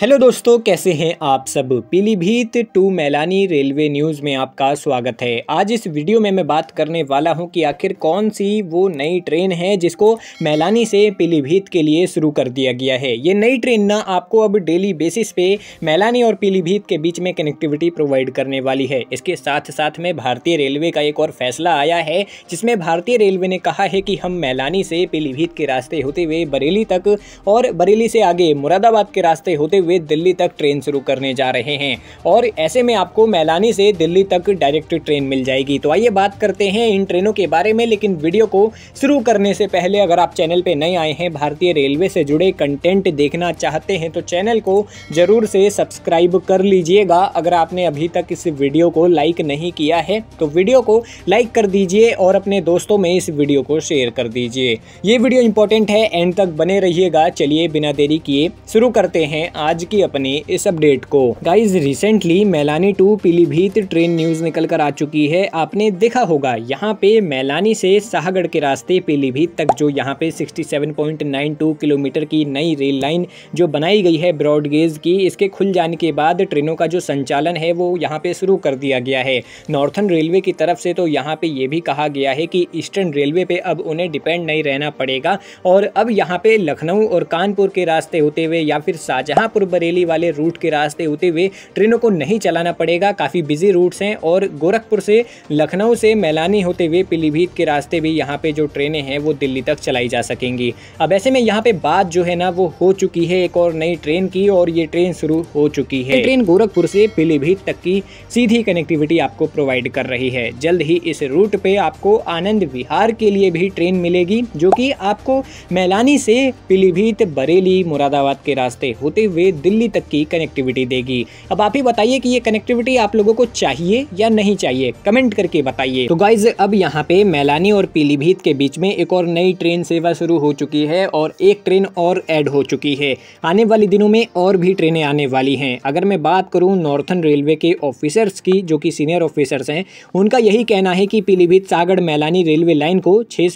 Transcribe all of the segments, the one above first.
hello दोस्तों कैसे हैं आप सब Pilibhit to Mailani railway news में आपका स्वागत है आज इस वीडियो में मैं बात करने वाला हूं कि आखिर कौन सी वो नई ट्रेन है जिसको मैलानी से पीलीभीत के लिए शुरू कर दिया गया है ये नई ट्रेन ना आपको अब डेली बेसिस पे मैलानी और पीलीभीत के बीच में कनेक्टिविटी प्रोवाइड करने वाली है इसके साथ साथ में भारतीय रेलवे का एक और फैसला आया है जिसमें भारतीय रेलवे ने कहा है कि हम मैलानी से पीलीभीत के रास्ते होते हुए बरेली तक और बरेली से आगे मुरादाबाद के रास्ते होते हुए वे दिल्ली तक ट्रेन शुरू करने जा रहे हैं और ऐसे में आपको मैलानी से दिल्ली तक डायरेक्ट ट्रेन मिल जाएगी तो आइए बात करते हैं इन ट्रेनों के बारे में लेकिन वीडियो को शुरू करने से पहले अगर आप चैनल पर नए आए हैं भारतीय रेलवे से जुड़े कंटेंट देखना चाहते हैं तो चैनल को ज़रूर से सब्सक्राइब कर लीजिएगा अगर आपने अभी तक इस वीडियो को लाइक नहीं किया है तो वीडियो को लाइक कर दीजिए और अपने दोस्तों में इस वीडियो को शेयर कर दीजिए ये वीडियो इंपॉर्टेंट है एंड तक बने रहिएगा चलिए बिना देरी किए शुरू करते हैं आज आज की अपनी इस अपडेट को guys recently Mailani to Pilibhit train news निकल कर आ चुकी है आपने देखा होगा यहाँ पे मैलानी से शाहगढ़ के रास्ते पीलीभीत तक जो यहाँ पे 67.92 किलोमीटर की नई रेल लाइन जो बनाई गई है ब्रॉडगेज की इसके खुल जाने के बाद ट्रेनों का जो संचालन है वो यहाँ पे शुरू कर दिया गया है नॉर्थन रेलवे की तरफ से तो यहाँ पे ये भी कहा गया है कि ईस्टर्न रेलवे पे अब उन्हें डिपेंड नहीं रहना पड़ेगा और अब यहाँ पे लखनऊ और कानपुर के रास्ते होते हुए या फिर शाहजहाँपुर बरेली वाले रूट के रास्ते होते हुए ट्रेनों को नहीं चलाना पड़ेगा काफ़ी बिजी रूट्स हैं और गोरखपुर से लखनऊ से मैलानी होते हुए पीलीभीत के रास्ते भी यहाँ पर जो ट्रेनें हैं वो दिल्ली तक चलाई जा सकेंगी अब ऐसे में यहाँ पर बात जो है ना वो हो चुकी है एक और नई ट्रेन की और ये ट्रेन शुरू हो चुकी है ट्रेन गोरखपुर से पीलीभीत तक की सीधी कनेक्टिविटी आपको प्रोवाइड कर रही है जल्द ही इस रूट पे आपको आनंद विहार के लिए भी ट्रेन मिलेगी जो कि आपको मैलानी से पीलीभीत बरेली मुरादाबाद के रास्ते होते हुए दिल्ली तक की कनेक्टिविटी देगी अब आप ही बताइए कि ये कनेक्टिविटी आप लोगों को चाहिए या नहीं चाहिए कमेंट करके बताइए तो गाइज अब यहाँ पे मैलानी और पीलीभीत के बीच में एक और नई ट्रेन सेवा शुरू हो चुकी है और एक ट्रेन और एड हो चुकी है आने वाले दिनों में और भी ट्रेनें आने वाली हैं अगर मैं बात करूँ नॉर्थन रेलवे के ऑफिसर्स की जो कि सीनियर ऑफिसर्स हैं उनका यही कहना है कि पीलीभीत सागर मैलानी रेलवे लाइन को छः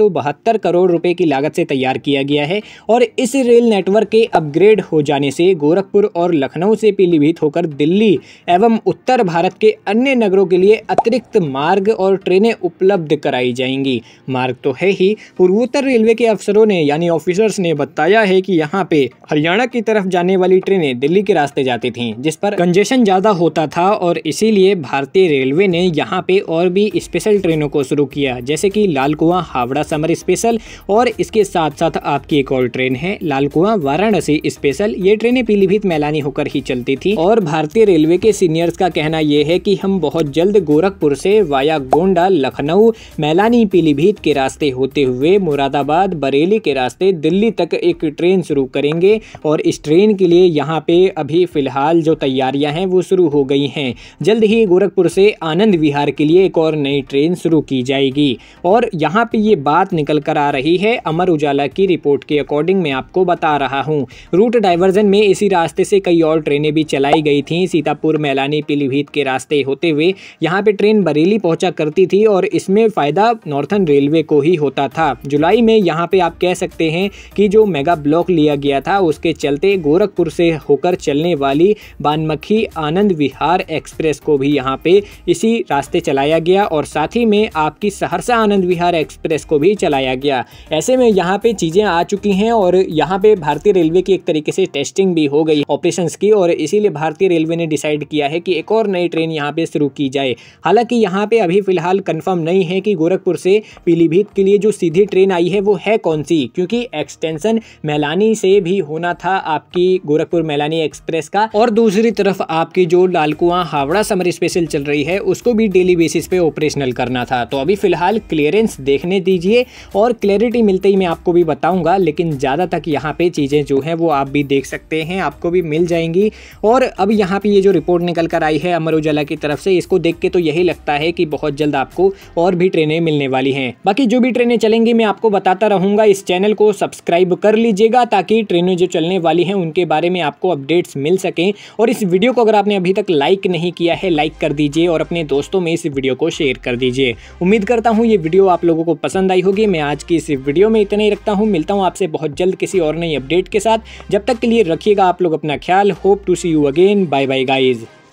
करोड़ रुपए की लागत से तैयार किया गया है और इस रेल नेटवर्क के अपग्रेड हो जाने से गोरख गोरखपुर और लखनऊ से पीलीभीत होकर दिल्ली एवं उत्तर भारत के अन्य नगरों के लिए अतिरिक्त मार्ग और ट्रेनें उपलब्ध कराई जाएंगी मार्ग तो है ही पूर्वोत्तर रेलवे के अफसरों ने यानी ऑफिसर्स ने बताया है कि यहाँ पे हरियाणा की तरफ जाने वाली ट्रेनें दिल्ली के रास्ते जाती थी जिस पर कंजेशन ज़्यादा होता था और इसीलिए भारतीय रेलवे ने यहाँ पे और भी स्पेशल ट्रेनों को शुरू किया जैसे कि लाल हावड़ा समर स्पेशल और इसके साथ साथ आपकी एक और ट्रेन है लाल वाराणसी स्पेशल ये ट्रेनें पीलीभीत शोभित मैलानी होकर ही चलती थी और भारतीय रेलवे के सीनियर्स का कहना यह है कि हम बहुत जल्द गोरखपुर से वाया गोंडा लखनऊ मैलानी पीलीभीत के रास्ते होते हुए मुरादाबाद बरेली के रास्ते दिल्ली तक एक ट्रेन शुरू करेंगे और इस ट्रेन के लिए यहाँ पे अभी फिलहाल जो तैयारियां हैं वो शुरू हो गई हैं जल्द ही गोरखपुर से आनंद विहार के लिए एक और नई ट्रेन शुरू की जाएगी और यहाँ पे ये बात निकल कर आ रही है अमर उजाला की रिपोर्ट के अकॉर्डिंग मैं आपको बता रहा हूँ रूट डाइवर्जन में इसी रास्ते से कई और ट्रेनें भी चलाई गई थीं सीतापुर मैलानी पीलीभीत के रास्ते होते हुए यहाँ पे ट्रेन बरेली पहुंचा करती थी और इसमें फ़ायदा नॉर्थन रेलवे को ही होता था जुलाई में यहाँ पे आप कह सकते हैं कि जो मेगा ब्लॉक लिया गया था उसके चलते गोरखपुर से होकर चलने वाली बानमखी आनंद विहार एक्सप्रेस को भी यहाँ पे इसी रास्ते चलाया गया और साथ ही में आपकी सहरसा आनंद विहार एक्सप्रेस को भी चलाया गया ऐसे में यहाँ पे चीज़ें आ चुकी हैं और यहाँ पे भारतीय रेलवे की एक तरीके से टेस्टिंग भी हो गई गई ऑपरेशन की और इसीलिए भारतीय रेलवे ने डिसाइड किया है कि एक और नई ट्रेन यहाँ पे शुरू की जाए हालांकि यहाँ पे अभी फिलहाल कन्फर्म नहीं है कि गोरखपुर से पीलीभीत के लिए जो सीधी ट्रेन आई है वो है कौन सी क्योंकि एक्सटेंशन मैलानी से भी होना था आपकी गोरखपुर मैलानी एक्सप्रेस का और दूसरी तरफ आपकी जो लालकुआ हावड़ा समर स्पेशल चल रही है उसको भी डेली बेसिस पे ऑपरेशनल करना था तो अभी फिलहाल क्लियरेंस देखने दीजिए और क्लियरिटी मिलते ही मैं आपको भी बताऊंगा लेकिन ज़्यादा तक यहाँ पे चीज़ें जो है वो आप भी देख सकते हैं आपको आपको भी मिल जाएंगी और अब यहाँ पे ये जो रिपोर्ट निकल कर आई है अमर उजाला की तरफ से इसको देख के तो यही लगता है कि बहुत जल्द आपको और भी ट्रेनें मिलने वाली हैं बाकी जो भी ट्रेनें चलेंगी मैं आपको बताता रहूँगा इस चैनल को सब्सक्राइब कर लीजिएगा ताकि ट्रेनें जो चलने वाली हैं उनके बारे में आपको अपडेट्स मिल सकें और इस वीडियो को अगर आपने अभी तक लाइक नहीं किया है लाइक कर दीजिए और अपने दोस्तों में इस वीडियो को शेयर कर दीजिए उम्मीद करता हूँ ये वीडियो आप लोगों को पसंद आई होगी मैं आज की इस वीडियो में इतना ही रखता हूँ मिलता हूँ आपसे बहुत जल्द किसी और नई अपडेट के साथ जब तक के लिए रखिएगा आप लोग अपना ख्याल hope to see you again bye bye guys